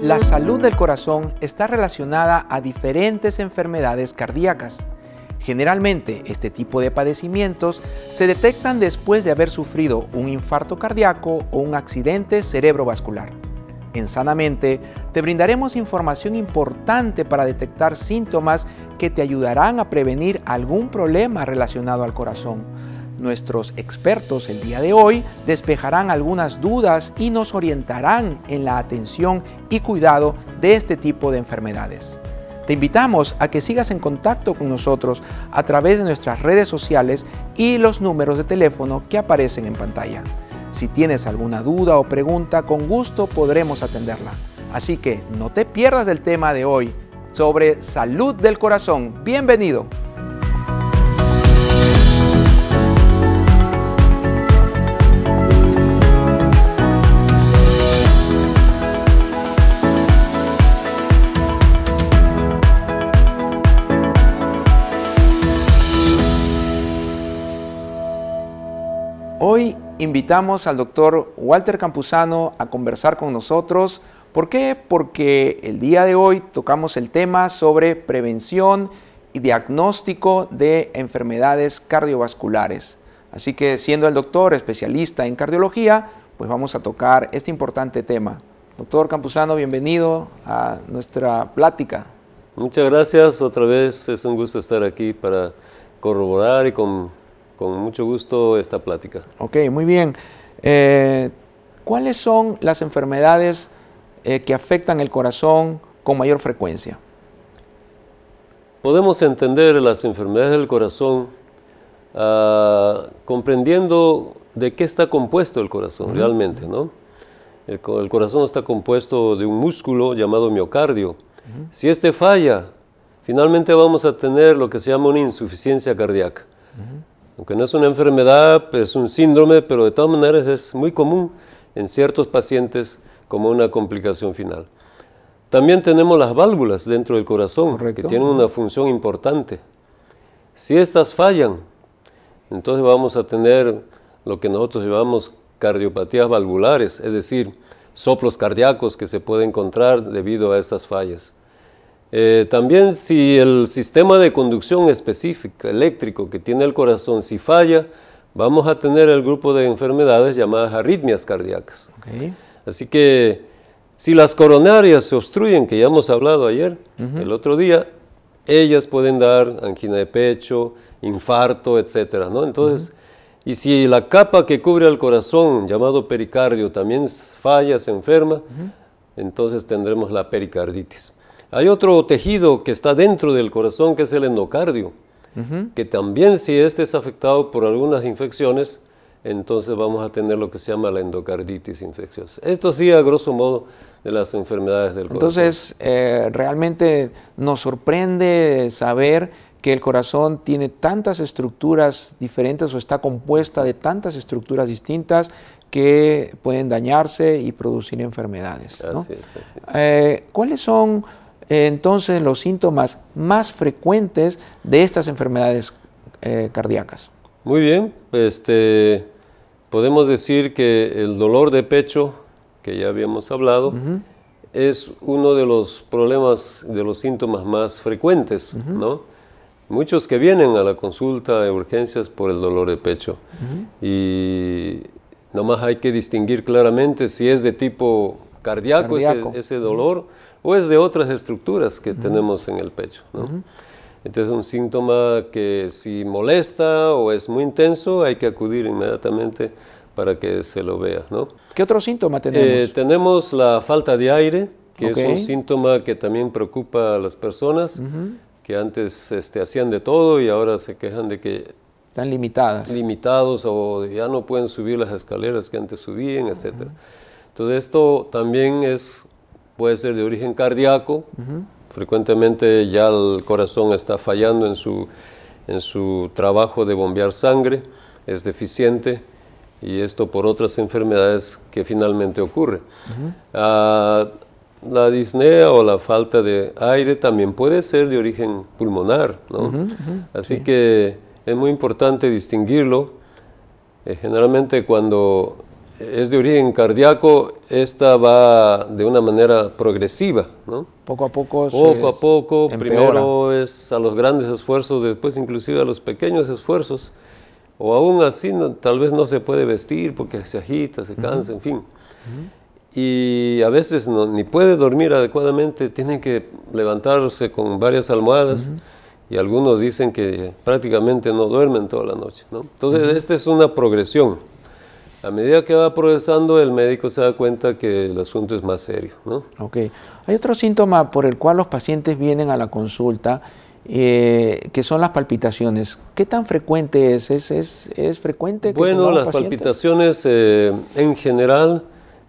La salud del corazón está relacionada a diferentes enfermedades cardíacas. Generalmente, este tipo de padecimientos se detectan después de haber sufrido un infarto cardíaco o un accidente cerebrovascular. En Sanamente te brindaremos información importante para detectar síntomas que te ayudarán a prevenir algún problema relacionado al corazón. Nuestros expertos el día de hoy despejarán algunas dudas y nos orientarán en la atención y cuidado de este tipo de enfermedades. Te invitamos a que sigas en contacto con nosotros a través de nuestras redes sociales y los números de teléfono que aparecen en pantalla. Si tienes alguna duda o pregunta, con gusto podremos atenderla. Así que no te pierdas el tema de hoy sobre salud del corazón. Bienvenido. invitamos al doctor Walter Campuzano a conversar con nosotros. ¿Por qué? Porque el día de hoy tocamos el tema sobre prevención y diagnóstico de enfermedades cardiovasculares. Así que siendo el doctor especialista en cardiología, pues vamos a tocar este importante tema. Doctor Campuzano, bienvenido a nuestra plática. Muchas gracias, otra vez es un gusto estar aquí para corroborar y con con mucho gusto esta plática. Ok, muy bien. Eh, ¿Cuáles son las enfermedades eh, que afectan el corazón con mayor frecuencia? Podemos entender las enfermedades del corazón ah, comprendiendo de qué está compuesto el corazón realmente, ¿no? El, corazón está compuesto de un músculo llamado miocardio. Si este falla, finalmente vamos a tener lo que se llama una insuficiencia cardíaca. Aunque no es una enfermedad, pues, es un síndrome, pero de todas maneras es muy común en ciertos pacientes como una complicación final. También tenemos las válvulas dentro del corazón, que tienen una función importante. Si estas fallan, entonces vamos a tener lo que nosotros llamamos cardiopatías valvulares, es decir, soplos cardíacos que se pueden encontrar debido a estas fallas. Eh, también si el sistema de conducción específico eléctrico que tiene el corazón, si falla, vamos a tener el grupo de enfermedades llamadas arritmias cardíacas. Así que si las coronarias se obstruyen, que ya hemos hablado ayer, el otro día, ellas pueden dar angina de pecho, infarto, etcétera. Entonces, y si la capa que cubre el corazón, llamado pericardio, también falla, se enferma, entonces tendremos la pericarditis. Hay otro tejido que está dentro del corazón que es el endocardio, que también si este es afectado por algunas infecciones, entonces vamos a tener lo que se llama la endocarditis infecciosa. Esto sí, a grosso modo, de las enfermedades del corazón. Entonces, eh, realmente nos sorprende saber que el corazón tiene tantas estructuras diferentes o está compuesta de tantas estructuras distintas que pueden dañarse y producir enfermedades. es, así es. Eh, ¿Cuáles son entonces los síntomas más frecuentes de estas enfermedades eh, cardíacas. Muy bien, este, podemos decir que el dolor de pecho, que ya habíamos hablado, es uno de los problemas, de los síntomas más frecuentes, ¿no? Muchos que vienen a la consulta de urgencias por el dolor de pecho. Y nomás hay que distinguir claramente si es de tipo cardíaco, ese, dolor o es de otras estructuras que tenemos en el pecho. ¿no? es Entonces, un síntoma que si molesta o es muy intenso, hay que acudir inmediatamente para que se lo vea. ¿no? ¿Qué otro síntoma eh, tenemos? tenemos la falta de aire, que es un síntoma que también preocupa a las personas, que antes este, hacían de todo y ahora se quejan de que... Están limitadas. Limitados o ya no pueden subir las escaleras que antes subían, etc. Entonces esto también es puede ser de origen cardíaco, frecuentemente ya el corazón está fallando en su, en su trabajo de bombear sangre, es deficiente y esto por otras enfermedades que finalmente ocurre. Ah, la disnea o la falta de aire también puede ser de origen pulmonar, ¿no? Así que es muy importante distinguirlo. Eh, generalmente cuando es de origen cardíaco, esta va de una manera progresiva, Poco a poco. Poco a poco, primero es a los grandes esfuerzos, después inclusive a los pequeños esfuerzos, o aún así tal vez no se puede vestir porque se agita, se cansa, en fin. Y a veces ni puede dormir adecuadamente, tiene que levantarse con varias almohadas. y algunos dicen que prácticamente no duermen toda la noche. Entonces, esta es una progresión a medida que va progresando, el médico se da cuenta que el asunto es más serio. Hay otro síntoma por el cual los pacientes vienen a la consulta, eh, que son las palpitaciones. ¿Qué tan frecuente es? ¿Es, frecuente? bueno, las palpitaciones eh, en general,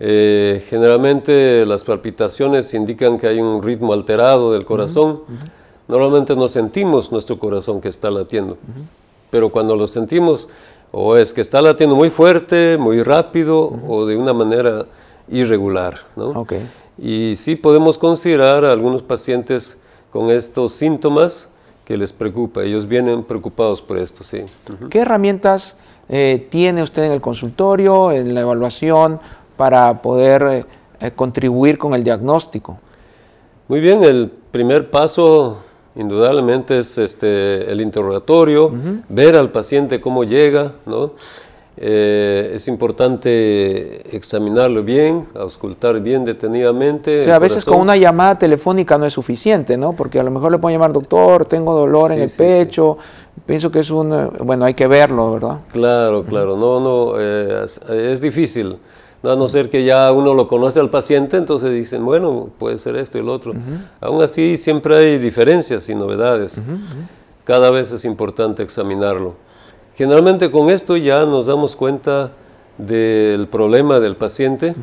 eh, generalmente las palpitaciones indican que hay un ritmo alterado del corazón. Normalmente no sentimos nuestro corazón que está latiendo, pero cuando lo sentimos, o es que está latiendo muy fuerte, muy rápido o de una manera irregular. ¿no? Y sí podemos considerar a algunos pacientes con estos síntomas que les preocupa. Ellos vienen preocupados por esto, sí. ¿Qué herramientas eh, tiene usted en el consultorio, en la evaluación, para poder eh, eh, contribuir con el diagnóstico? Muy bien, el primer paso indudablemente es este, el interrogatorio, ver al paciente cómo llega, ¿no? Eh, es importante examinarlo bien, auscultar bien detenidamente. O sea, a veces con una llamada telefónica no es suficiente, ¿no? Porque a lo mejor le pueden llamar, doctor, tengo dolor en el pecho, pienso que es un... Eh, bueno, hay que verlo, ¿verdad? Claro, claro, no, no, eh, es difícil no a no ser que ya uno lo conoce al paciente, entonces dicen, bueno, puede ser esto y lo otro. Aún así, siempre hay diferencias y novedades. Cada vez es importante examinarlo. Generalmente con esto ya nos damos cuenta del problema del paciente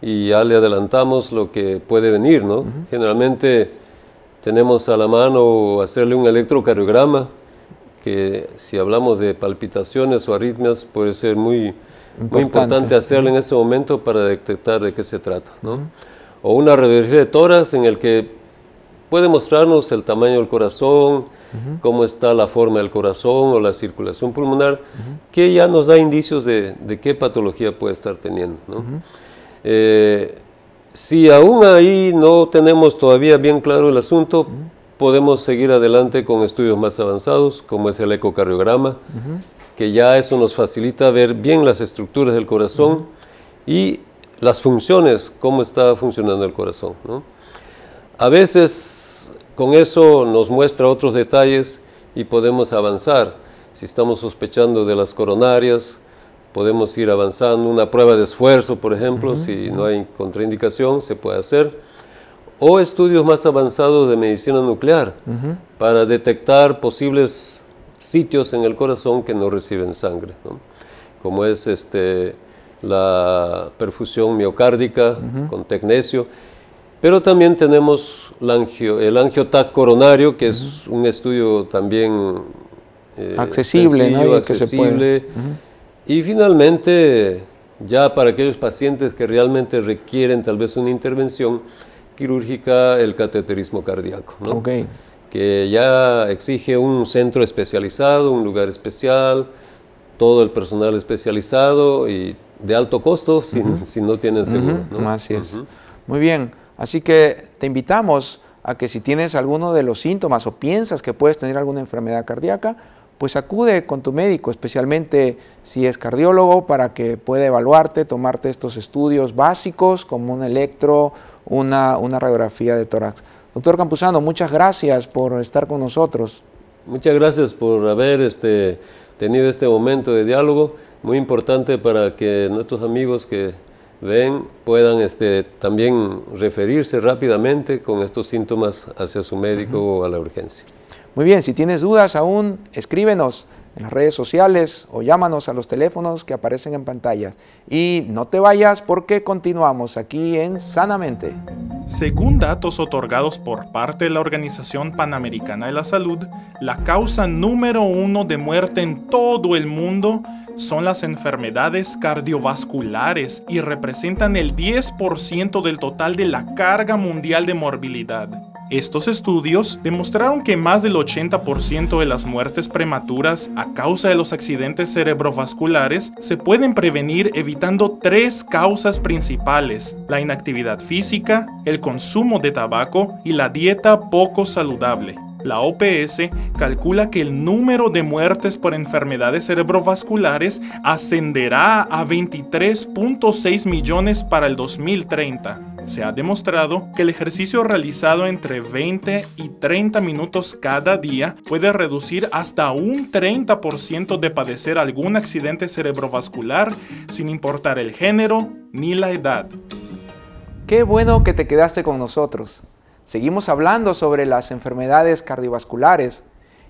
y ya le adelantamos lo que puede venir, ¿no? Generalmente tenemos a la mano hacerle un electrocardiograma, que si hablamos de palpitaciones o arritmias puede ser muy muy importante hacerlo en ese momento para detectar de qué se trata. O una radiografía de toras en el que puede mostrarnos el tamaño del corazón, cómo está la forma del corazón o la circulación pulmonar, que ya nos da indicios de, qué patología puede estar teniendo. Eh, si aún ahí no tenemos todavía bien claro el asunto, podemos seguir adelante con estudios más avanzados, como es el ecocardiograma, que ya eso nos facilita ver bien las estructuras del corazón y las funciones, cómo está funcionando el corazón. A veces con eso nos muestra otros detalles y podemos avanzar. Si estamos sospechando de las coronarias, podemos ir avanzando. Una prueba de esfuerzo, por ejemplo, si no hay contraindicación, se puede hacer o estudios más avanzados de medicina nuclear para detectar posibles sitios en el corazón que no reciben sangre, como es este, la perfusión miocárdica con tecnesio, pero también tenemos el, angio, el angiotac coronario, que es un estudio también eh, accesible, accesible. Y finalmente, ya para aquellos pacientes que realmente requieren tal vez una intervención quirúrgica, el cateterismo cardíaco. ¿no? Okay que ya exige un centro especializado, un lugar especial, todo el personal especializado y de alto costo si, no tienen seguro. Así es. Muy bien, así que te invitamos a que si tienes alguno de los síntomas o piensas que puedes tener alguna enfermedad cardíaca, pues acude con tu médico, especialmente si es cardiólogo, para que pueda evaluarte, tomarte estos estudios básicos como un electro, una, una radiografía de tórax. Doctor Campuzano, muchas gracias por estar con nosotros. Muchas gracias por haber este, tenido este momento de diálogo, muy importante para que nuestros amigos que ven puedan este, también referirse rápidamente con estos síntomas hacia su médico o a la urgencia. Muy bien, si tienes dudas aún, escríbenos en las redes sociales o llámanos a los teléfonos que aparecen en pantalla. Y no te vayas porque continuamos aquí en Sanamente. Según datos otorgados por parte de la Organización Panamericana de la Salud, la causa número uno de muerte en todo el mundo son las enfermedades cardiovasculares y representan el 10% del total de la carga mundial de morbilidad. Estos estudios demostraron que más del 80% de las muertes prematuras a causa de los accidentes cerebrovasculares se pueden prevenir evitando tres causas principales, la inactividad física, el consumo de tabaco y la dieta poco saludable. La OPS calcula que el número de muertes por enfermedades cerebrovasculares ascenderá a 23.6 millones para el 2030. Se ha demostrado que el ejercicio realizado entre 20 y 30 minutos cada día puede reducir hasta un 30% de padecer algún accidente cerebrovascular sin importar el género ni la edad. Qué bueno que te quedaste con nosotros. Seguimos hablando sobre las enfermedades cardiovasculares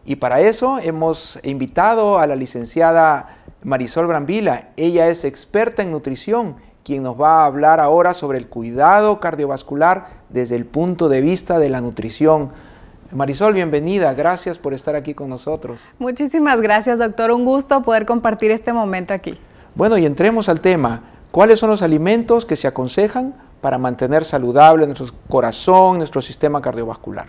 y para eso hemos invitado a la licenciada Marisol Brambila. Ella es experta en nutrición, quien nos va a hablar ahora sobre el cuidado cardiovascular desde el punto de vista de la nutrición. Marisol, bienvenida. Gracias por estar aquí con nosotros. Muchísimas gracias, doctor. Un gusto poder compartir este momento aquí. Bueno, y entremos al tema. ¿Cuáles son los alimentos que se aconsejan para mantener saludable nuestro corazón, nuestro sistema cardiovascular.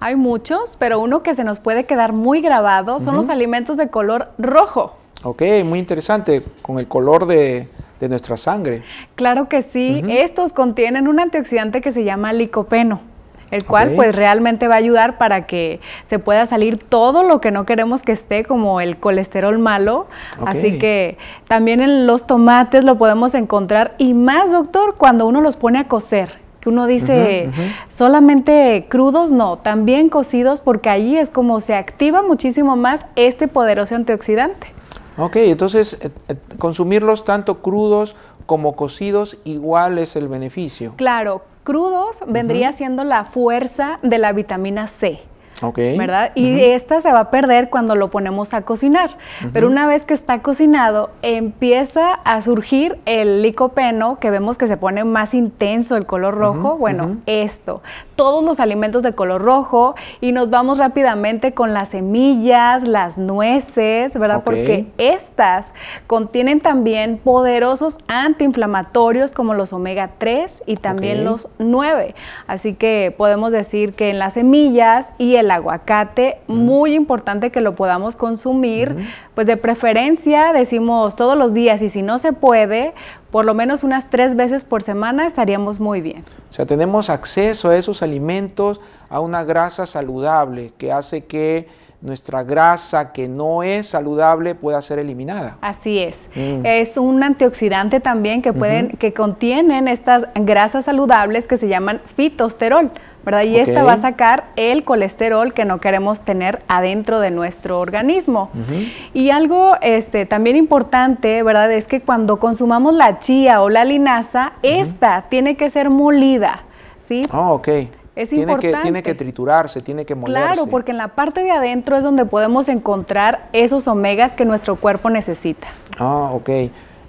Hay muchos, pero uno que se nos puede quedar muy grabado son los alimentos de color rojo. Ok, muy interesante, con el color de, nuestra sangre. Claro que sí, estos contienen un antioxidante que se llama licopeno el cual pues realmente va a ayudar para que se pueda salir todo lo que no queremos que esté, como el colesterol malo. Así que también en los tomates lo podemos encontrar y más, doctor, cuando uno los pone a cocer que uno dice solamente crudos, no, también cocidos porque allí es como se activa muchísimo más este poderoso antioxidante. Ok, entonces eh, eh, consumirlos tanto crudos como cocidos igual es el beneficio. Claro, crudos vendría siendo la fuerza de la vitamina C. ¿Verdad? Y esta se va a perder cuando lo ponemos a cocinar. Pero una vez que está cocinado, empieza a surgir el licopeno, que vemos que se pone más intenso el color rojo. Bueno, esto. Todos los alimentos de color rojo y nos vamos rápidamente con las semillas, las nueces, ¿verdad? Porque estas contienen también poderosos antiinflamatorios como los omega 3 y también los 9. Así que podemos decir que en las semillas y el el aguacate, muy importante que lo podamos consumir, pues de preferencia decimos todos los días y si no se puede, por lo menos unas tres veces por semana estaríamos muy bien. O sea, tenemos acceso a esos alimentos, a una grasa saludable que hace que nuestra grasa que no es saludable pueda ser eliminada. Así es. Mm. Es un antioxidante también que pueden, que contienen estas grasas saludables que se llaman fitosterol. Y esta va a sacar el colesterol que no queremos tener adentro de nuestro organismo. Y algo este, también importante, ¿verdad? Es que cuando consumamos la chía o la linaza, esta tiene que ser molida, ¿sí? Ah, oh, ok. Es importante. tiene que triturarse, tiene que molerse. Claro, porque en la parte de adentro es donde podemos encontrar esos omegas que nuestro cuerpo necesita. Ah, ok.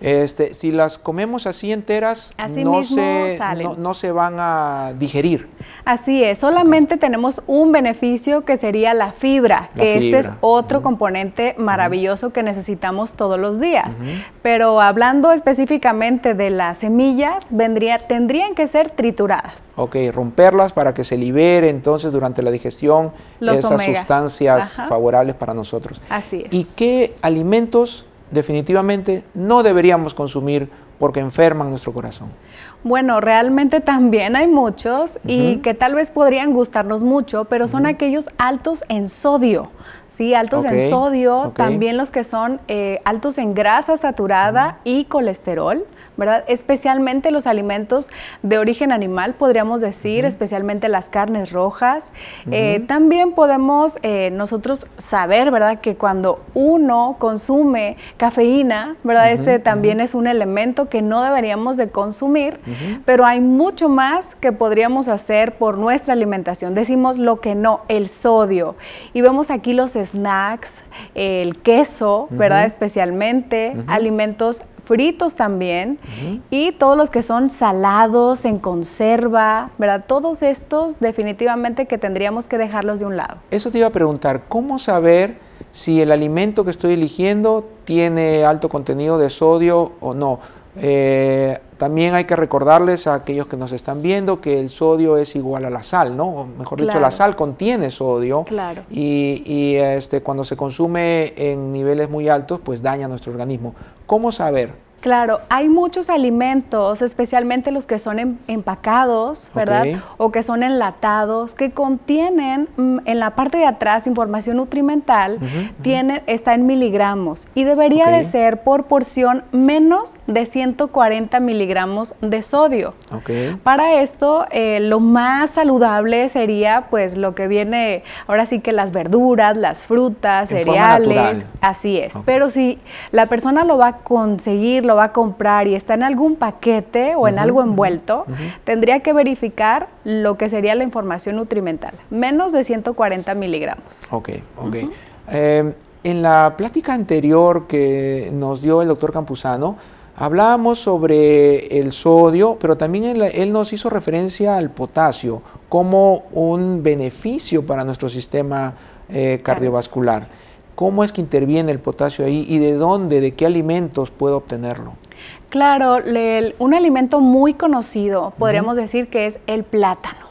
Este, si las comemos así enteras, no, se, van a digerir. Así es, solamente tenemos un beneficio que sería la fibra, que este es otro componente maravilloso que necesitamos todos los días. Pero hablando específicamente de las semillas, vendría, tendrían que ser trituradas. Ok, romperlas para que se libere entonces durante la digestión esas sustancias favorables para nosotros. Así es. ¿Y qué alimentos definitivamente no deberíamos consumir porque enferman nuestro corazón. Bueno, realmente también hay muchos y que tal vez podrían gustarnos mucho, pero son aquellos altos en sodio. Sí, altos en sodio, también los que son eh, altos en grasa saturada y colesterol. ¿verdad? Especialmente los alimentos de origen animal, podríamos decir, especialmente las carnes rojas. Eh, también podemos eh, nosotros saber, ¿verdad? Que cuando uno consume cafeína, ¿verdad? Este también es un elemento que no deberíamos de consumir, pero hay mucho más que podríamos hacer por nuestra alimentación. Decimos lo que no, el sodio. Y vemos aquí los snacks, el queso, ¿verdad? Especialmente, alimentos fritos también y todos los que son salados, en conserva, ¿verdad? Todos estos definitivamente que tendríamos que dejarlos de un lado. Eso te iba a preguntar, ¿cómo saber si el alimento que estoy eligiendo tiene alto contenido de sodio o no? Eh, también hay que recordarles a aquellos que nos están viendo que el sodio es igual a la sal, ¿no? mejor dicho, la sal contiene sodio. Claro. Y, este, cuando se consume en niveles muy altos, pues daña nuestro organismo. ¿Cómo saber? Claro, hay muchos alimentos, especialmente los que son em, empacados, ¿verdad? O que son enlatados, que contienen mm, en la parte de atrás información nutrimental, está en miligramos y debería de ser por porción menos de 140 miligramos de sodio. Para esto, eh, lo más saludable sería pues lo que viene, ahora sí que las verduras, las frutas, cereales, así es. Pero si la persona lo va a conseguir, lo va a comprar y está en algún paquete o en algo envuelto, tendría que verificar lo que sería la información nutrimental, menos de 140 miligramos. Ok, ok. Em, en la plática anterior que nos dio el doctor Campuzano, Hablábamos sobre el sodio, pero también él, nos hizo referencia al potasio como un beneficio para nuestro sistema eh, cardiovascular. ¿Cómo es que interviene el potasio ahí y de dónde, de qué alimentos puedo obtenerlo? Claro, un alimento muy conocido, podríamos decir que es el plátano.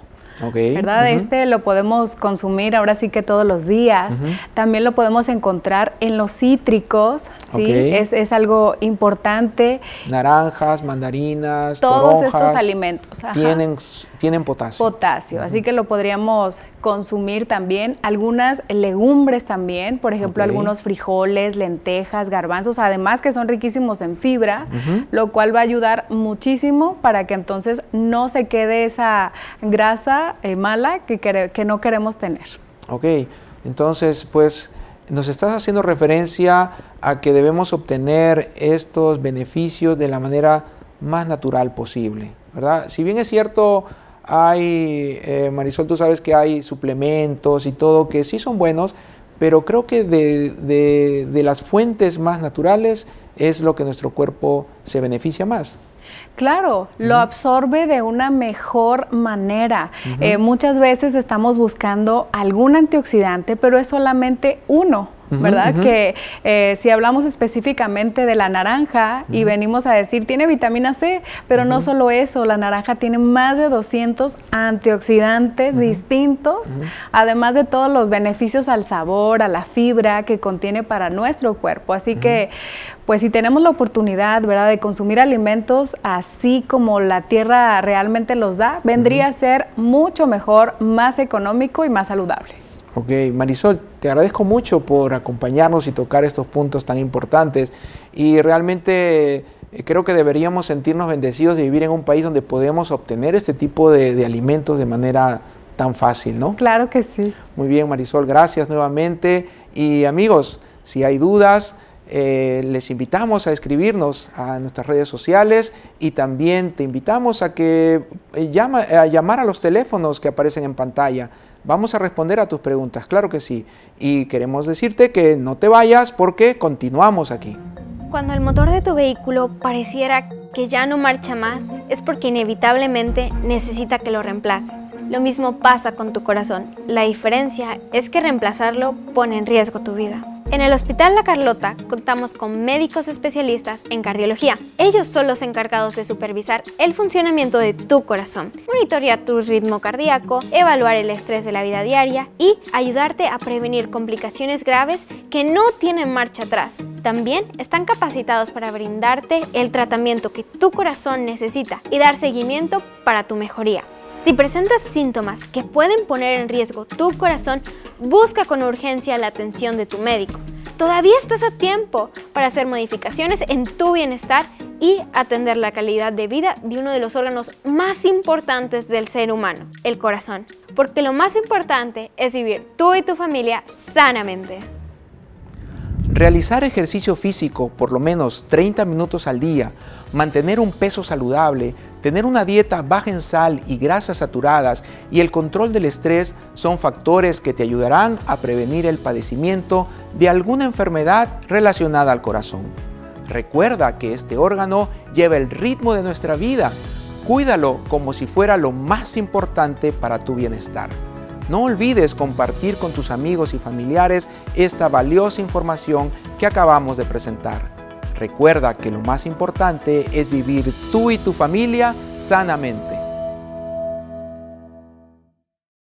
¿Verdad? Este lo podemos consumir ahora sí que todos los días. También lo podemos encontrar en los cítricos, ¿sí? Es, algo importante. Naranjas, mandarinas, todos estos alimentos. Ajá. Tienen tienen potasio. Potasio, así que lo podríamos consumir también. Algunas legumbres también, por ejemplo, algunos frijoles, lentejas, garbanzos, además que son riquísimos en fibra, lo cual va a ayudar muchísimo para que entonces no se quede esa grasa eh, mala que, que no queremos tener. Ok, entonces pues nos estás haciendo referencia a que debemos obtener estos beneficios de la manera más natural posible, ¿verdad? Si bien es cierto, hay, eh, Marisol, tú sabes que hay suplementos y todo que sí son buenos, pero creo que de, las fuentes más naturales es lo que nuestro cuerpo se beneficia más. Claro, lo absorbe de una mejor manera. Eh, muchas veces estamos buscando algún antioxidante, pero es solamente uno ¿verdad? Que eh, si hablamos específicamente de la naranja y venimos a decir, tiene vitamina C, pero no solo eso, la naranja tiene más de 200 antioxidantes distintos, además de todos los beneficios al sabor, a la fibra que contiene para nuestro cuerpo. Así que, pues si tenemos la oportunidad, ¿verdad?, de consumir alimentos así como la tierra realmente los da, vendría a ser mucho mejor, más económico y más saludable. Ok, Marisol, te agradezco mucho por acompañarnos y tocar estos puntos tan importantes. Y realmente eh, creo que deberíamos sentirnos bendecidos de vivir en un país donde podemos obtener este tipo de, de alimentos de manera tan fácil, ¿no? Claro que sí. Muy bien, Marisol, gracias nuevamente. Y amigos, si hay dudas, eh, les invitamos a escribirnos a nuestras redes sociales y también te invitamos a que eh, a llamar a los teléfonos que aparecen en pantalla. Vamos a responder a tus preguntas, claro que sí. Y queremos decirte que no te vayas porque continuamos aquí. Cuando el motor de tu vehículo pareciera que ya no marcha más, es porque inevitablemente necesita que lo reemplaces. Lo mismo pasa con tu corazón. La diferencia es que reemplazarlo pone en riesgo tu vida. En el Hospital La Carlota contamos con médicos especialistas en cardiología. Ellos son los encargados de supervisar el funcionamiento de tu corazón, monitorear tu ritmo cardíaco, evaluar el estrés de la vida diaria y ayudarte a prevenir complicaciones graves que no tienen marcha atrás. También están capacitados para brindarte el tratamiento que tu corazón necesita y dar seguimiento para tu mejoría. Si presentas síntomas que pueden poner en riesgo tu corazón, busca con urgencia la atención de tu médico. Todavía estás a tiempo para hacer modificaciones en tu bienestar y atender la calidad de vida de uno de los órganos más importantes del ser humano, el corazón. Porque lo más importante es vivir tú y tu familia sanamente. Realizar ejercicio físico por lo menos 30 minutos al día, mantener un peso saludable, tener una dieta baja en sal y grasas saturadas y el control del estrés son factores que te ayudarán a prevenir el padecimiento de alguna enfermedad relacionada al corazón. Recuerda que este órgano lleva el ritmo de nuestra vida. Cuídalo como si fuera lo más importante para tu bienestar. No olvides compartir con tus amigos y familiares esta valiosa información que acabamos de presentar. Recuerda que lo más importante es vivir tú y tu familia sanamente.